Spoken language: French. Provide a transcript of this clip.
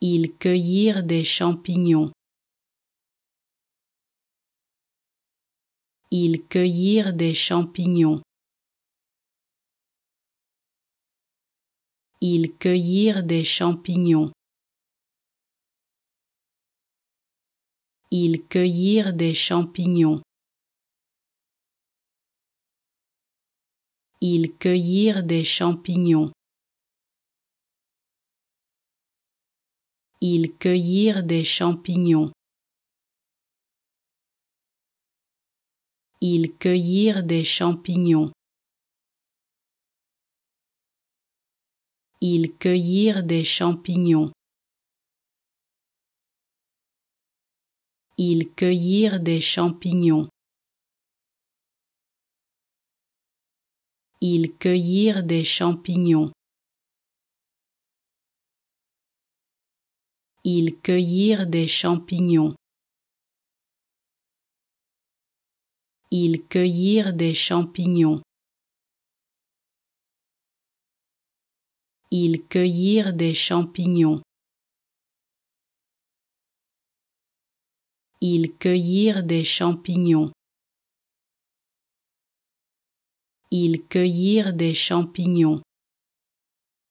Ils cueillirent des champignons. Ils cueillirent des champignons. Ils cueillirent des champignons. Ils cueillirent des champignons. Ils cueillirent des champignons. Ils cueillirent des champignons. Ils cueillirent des champignons. Ils cueillirent des champignons. Ils cueillirent des champignons. Ils cueillirent des champignons. ils cueillirent des champignons. Ils cueillirent des champignons. Ils cueillirent des champignons. Ils cueillirent des champignons. Ils cueillirent des champignons.